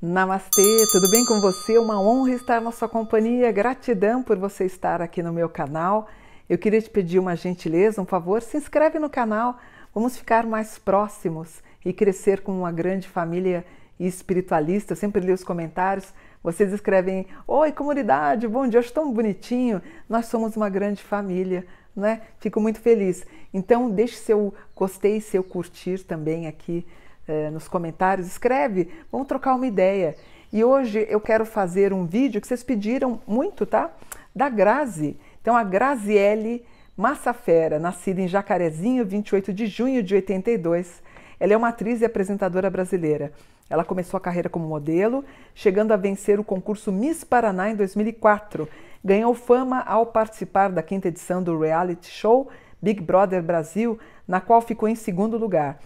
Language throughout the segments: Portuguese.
Namastê, tudo bem com você? Uma honra estar na sua companhia. Gratidão por você estar aqui no meu canal. Eu queria te pedir uma gentileza, um favor, se inscreve no canal. Vamos ficar mais próximos e crescer como uma grande família espiritualista. Eu sempre li os comentários vocês escrevem: Oi, comunidade, bom dia, hoje tão bonitinho. Nós somos uma grande família. Né? Fico muito feliz. Então, deixe seu gostei, seu curtir também aqui eh, nos comentários. Escreve, vamos trocar uma ideia. E hoje eu quero fazer um vídeo que vocês pediram muito, tá? Da Grazi. Então, a Graziele Massafera, nascida em Jacarezinho, 28 de junho de 82. Ela é uma atriz e apresentadora brasileira. Ela começou a carreira como modelo, chegando a vencer o concurso Miss Paraná em 2004. Ganhou fama ao participar da quinta edição do reality show Big Brother Brasil, na qual ficou em segundo lugar.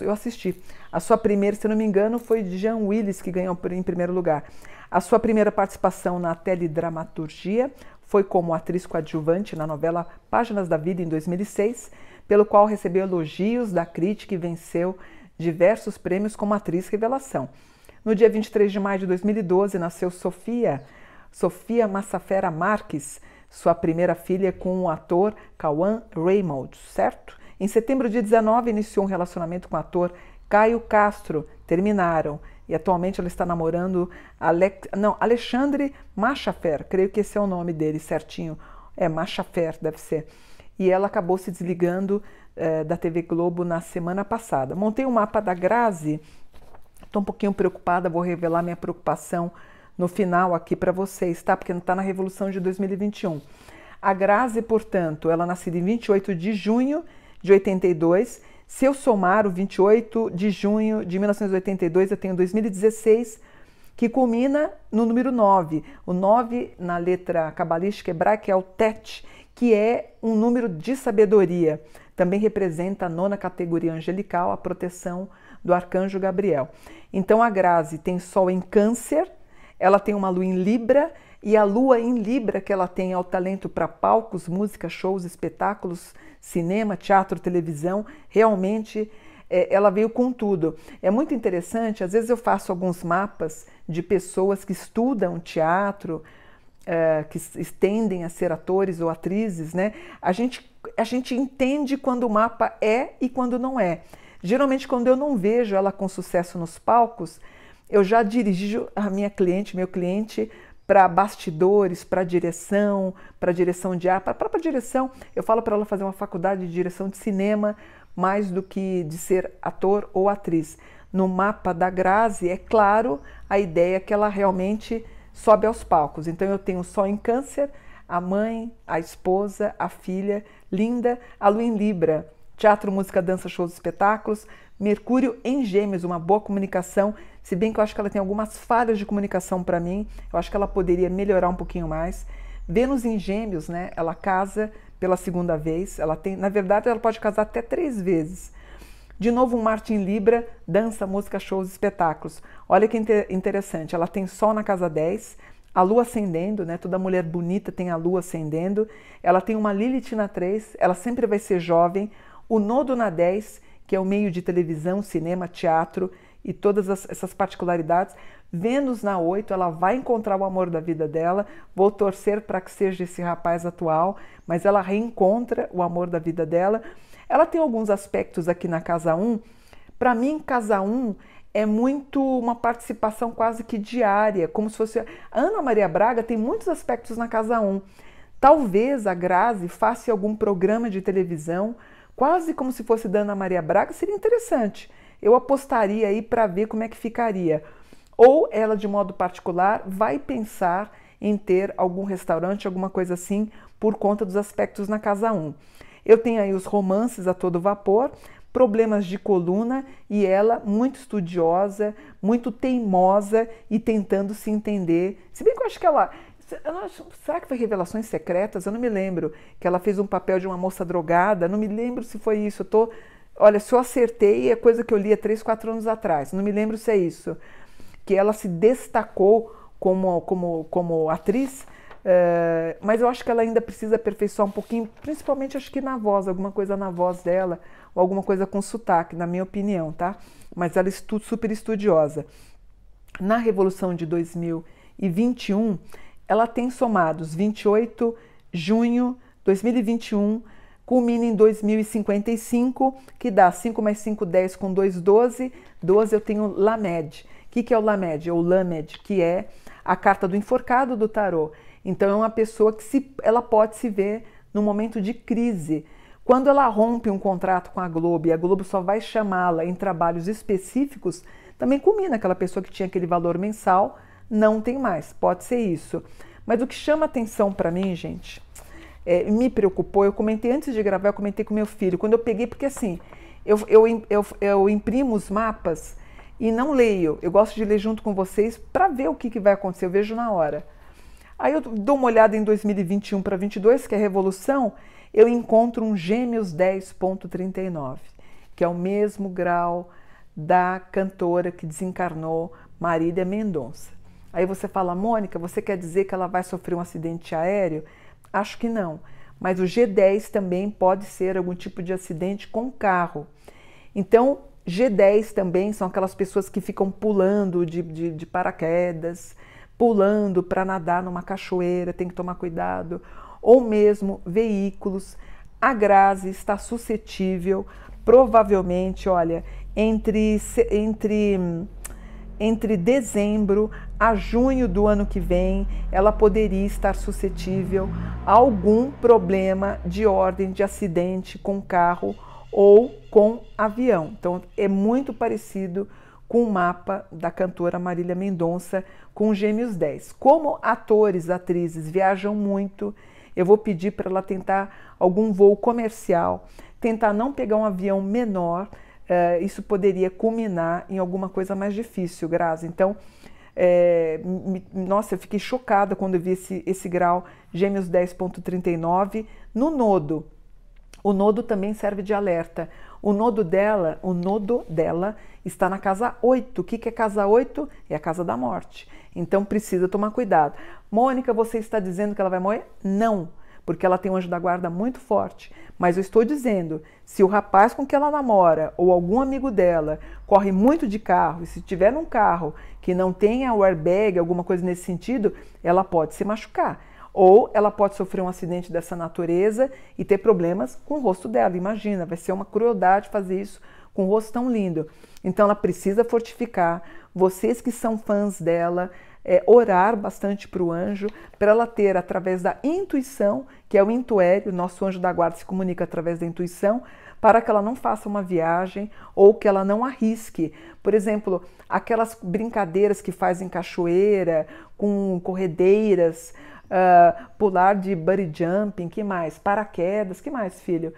Eu assisti. A sua primeira, se não me engano, foi Jean Willis que ganhou em primeiro lugar. A sua primeira participação na teledramaturgia foi como atriz coadjuvante na novela Páginas da Vida em 2006, pelo qual recebeu elogios da crítica e venceu diversos prêmios como atriz revelação. No dia 23 de maio de 2012, nasceu Sofia, Sofia Massafera Marques, sua primeira filha com o ator Kawan Raymond, certo? Em setembro de 19, iniciou um relacionamento com o ator Caio Castro, terminaram. E atualmente ela está namorando Alex, não, Alexandre Machafer, creio que esse é o nome dele certinho. É Machafer, deve ser. E ela acabou se desligando é, da TV Globo na semana passada. Montei um mapa da Grazi, estou um pouquinho preocupada, vou revelar minha preocupação no final aqui para vocês, tá? Porque não está na Revolução de 2021. A Grazi, portanto, ela nascida em 28 de junho de 82. Se eu somar o 28 de junho de 1982, eu tenho 2016, que culmina no número 9. O 9, na letra cabalística hebraica, é o Tet, que é um número de sabedoria. Também representa a nona categoria angelical, a proteção do arcanjo Gabriel. Então a Grazi tem Sol em Câncer, ela tem uma lua em Libra e a lua em Libra que ela tem é o talento para palcos, música, shows, espetáculos, cinema, teatro, televisão, realmente é, ela veio com tudo. É muito interessante, às vezes eu faço alguns mapas de pessoas que estudam teatro, é, que estendem a ser atores ou atrizes, né? A gente, a gente entende quando o mapa é e quando não é. Geralmente, quando eu não vejo ela com sucesso nos palcos, eu já dirijo a minha cliente, meu cliente, para bastidores, para direção, para direção de ar, para a própria direção. Eu falo para ela fazer uma faculdade de direção de cinema, mais do que de ser ator ou atriz. No mapa da Grazi, é claro a ideia é que ela realmente sobe aos palcos. Então eu tenho só em Câncer a mãe, a esposa, a filha, Linda, a Lu em Libra, teatro, música, dança, shows, espetáculos, Mercúrio em Gêmeos, uma boa comunicação, se bem que eu acho que ela tem algumas falhas de comunicação para mim, eu acho que ela poderia melhorar um pouquinho mais. Vênus em Gêmeos, né? Ela casa pela segunda vez, ela tem, na verdade, ela pode casar até três vezes de novo, um Martin Libra, dança, música, shows, espetáculos. Olha que inter interessante, ela tem Sol na casa 10, a lua ascendendo, né? Toda mulher bonita tem a lua ascendendo. Ela tem uma Lilith na 3, ela sempre vai ser jovem. O nodo na 10, que é o meio de televisão, cinema, teatro e todas as, essas particularidades. Vênus na 8, ela vai encontrar o amor da vida dela. Vou torcer para que seja esse rapaz atual, mas ela reencontra o amor da vida dela. Ela tem alguns aspectos aqui na casa 1. Para mim, casa 1 é muito uma participação quase que diária, como se fosse. A Ana Maria Braga tem muitos aspectos na casa 1. Talvez a Grazi faça algum programa de televisão, quase como se fosse da Ana Maria Braga, seria interessante. Eu apostaria aí para ver como é que ficaria. Ou ela, de modo particular, vai pensar em ter algum restaurante, alguma coisa assim, por conta dos aspectos na casa 1. Eu tenho aí os romances a todo vapor, problemas de coluna e ela muito estudiosa, muito teimosa e tentando se entender. Se bem que eu acho que ela. será que foi Revelações Secretas? Eu não me lembro. Que ela fez um papel de uma moça drogada, não me lembro se foi isso. Eu tô, olha, se eu acertei é coisa que eu li há 3, 4 anos atrás, não me lembro se é isso. Que ela se destacou como, como, como atriz é, mas eu acho que ela ainda precisa aperfeiçoar um pouquinho, principalmente acho que na voz, alguma coisa na voz dela, ou alguma coisa com sotaque, na minha opinião, tá? Mas ela é super estudiosa. Na Revolução de 2021, ela tem somados 28 junho 2021, culmina em 2055, que dá 5 mais 5, 10 com 2, 12. 12 eu tenho Lamed. O que, que é o Lamed? É o Lamed, que é a carta do enforcado do tarot então é uma pessoa que se, ela pode se ver no momento de crise. Quando ela rompe um contrato com a Globo e a Globo só vai chamá-la em trabalhos específicos, também culmina aquela pessoa que tinha aquele valor mensal, não tem mais. Pode ser isso. Mas o que chama atenção para mim, gente, é, me preocupou, eu comentei antes de gravar, eu comentei com meu filho, quando eu peguei, porque assim, eu, eu, eu, eu imprimo os mapas e não leio. Eu gosto de ler junto com vocês para ver o que, que vai acontecer, eu vejo na hora. Aí eu dou uma olhada em 2021 para 22, que é a revolução, eu encontro um Gêmeos 10.39, que é o mesmo grau da cantora que desencarnou Marília Mendonça. Aí você fala, Mônica, você quer dizer que ela vai sofrer um acidente aéreo? Acho que não, mas o G10 também pode ser algum tipo de acidente com carro. Então, G10 também são aquelas pessoas que ficam pulando de, de, de paraquedas pulando para nadar numa cachoeira, tem que tomar cuidado, ou mesmo veículos. A Grazi está suscetível, provavelmente, olha, entre entre entre dezembro a junho do ano que vem, ela poderia estar suscetível a algum problema de ordem de acidente com carro ou com avião. Então, é muito parecido com o mapa da cantora Marília Mendonça com Gêmeos 10. Como atores, atrizes viajam muito, eu vou pedir para ela tentar algum voo comercial, tentar não pegar um avião menor, uh, isso poderia culminar em alguma coisa mais difícil, Grazi. Então, é, eh, me, nossa, eu fiquei chocada quando eu vi esse, esse grau Gêmeos 10.39 no nodo. O nodo também serve de alerta. O nodo dela, o nodo dela está na casa 8. O que, que é casa 8? É a casa da morte. Então precisa tomar cuidado. Mônica, você está dizendo que ela vai morrer? Não, porque ela tem um anjo da guarda muito forte. Mas eu estou dizendo, se o rapaz com que ela namora ou algum amigo dela corre muito de carro, e se tiver num carro que não tenha o airbag, alguma coisa nesse sentido, ela pode se machucar. Ou ela pode sofrer um acidente dessa natureza e ter problemas com o rosto dela. Imagina, vai ser uma crueldade fazer isso com um rosto tão lindo. Então ela precisa fortificar. Vocês que são fãs dela, é, orar bastante para o anjo, para ela ter, através da intuição, que é o intuério, nosso anjo da guarda se comunica através da intuição, para que ela não faça uma viagem ou que ela não arrisque. Por exemplo, aquelas brincadeiras que fazem cachoeira, com corredeiras, uh, pular de buddy jumping, que mais? Paraquedas, que mais, filho?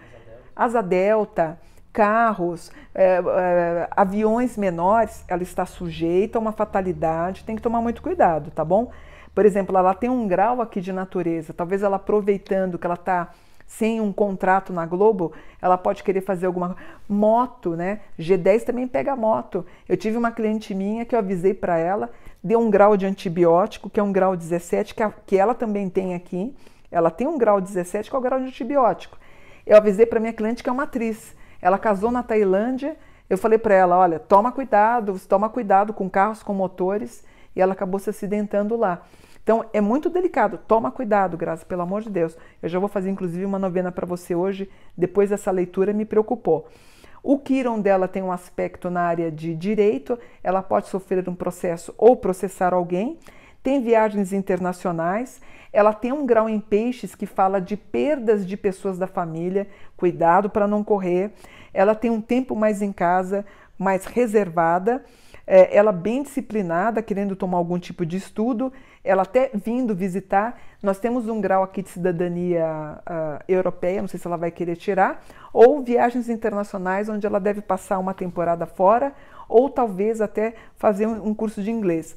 Asa delta, carros, é, é, aviões menores, ela está sujeita a uma fatalidade, tem que tomar muito cuidado, tá bom? Por exemplo, ela tem um grau aqui de natureza, talvez ela aproveitando que ela está sem um contrato na Globo, ela pode querer fazer alguma moto, né? G10 também pega moto. Eu tive uma cliente minha que eu avisei para ela, deu um grau de antibiótico, que é um grau 17, que, a, que ela também tem aqui. Ela tem um grau 17, que é o grau de antibiótico. Eu avisei para minha cliente que é uma atriz. Ela casou na Tailândia. Eu falei para ela, olha, toma cuidado, toma cuidado com carros, com motores. E ela acabou se acidentando lá. Então é muito delicado. Toma cuidado, graça, pelo amor de Deus. Eu já vou fazer inclusive uma novena para você hoje, depois dessa leitura me preocupou. O Quiron dela tem um aspecto na área de direito, ela pode sofrer um processo ou processar alguém, tem viagens internacionais, ela tem um grau em peixes que fala de perdas de pessoas da família, cuidado para não correr, ela tem um tempo mais em casa, mais reservada, é, ela bem disciplinada, querendo tomar algum tipo de estudo, ela até vindo visitar, nós temos um grau aqui de cidadania uh, europeia, não sei se ela vai querer tirar, ou viagens internacionais onde ela deve passar uma temporada fora, ou talvez até fazer um, curso de inglês.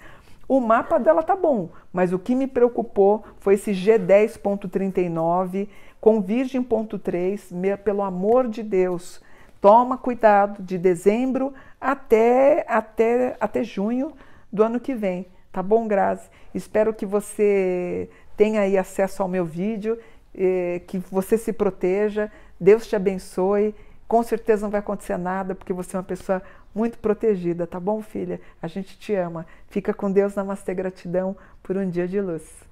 O mapa dela tá bom, mas o que me preocupou foi esse G10.39 com virgem.3, pelo amor de Deus, toma cuidado de dezembro até até até junho do ano que vem. Tá bom, Grazi? Espero que você tenha aí acesso ao meu vídeo, eh, que você se proteja, Deus te abençoe. Com certeza não vai acontecer nada, porque você é uma pessoa muito protegida, tá bom, filha? A gente te ama. Fica com Deus, namastê, gratidão por um dia de luz.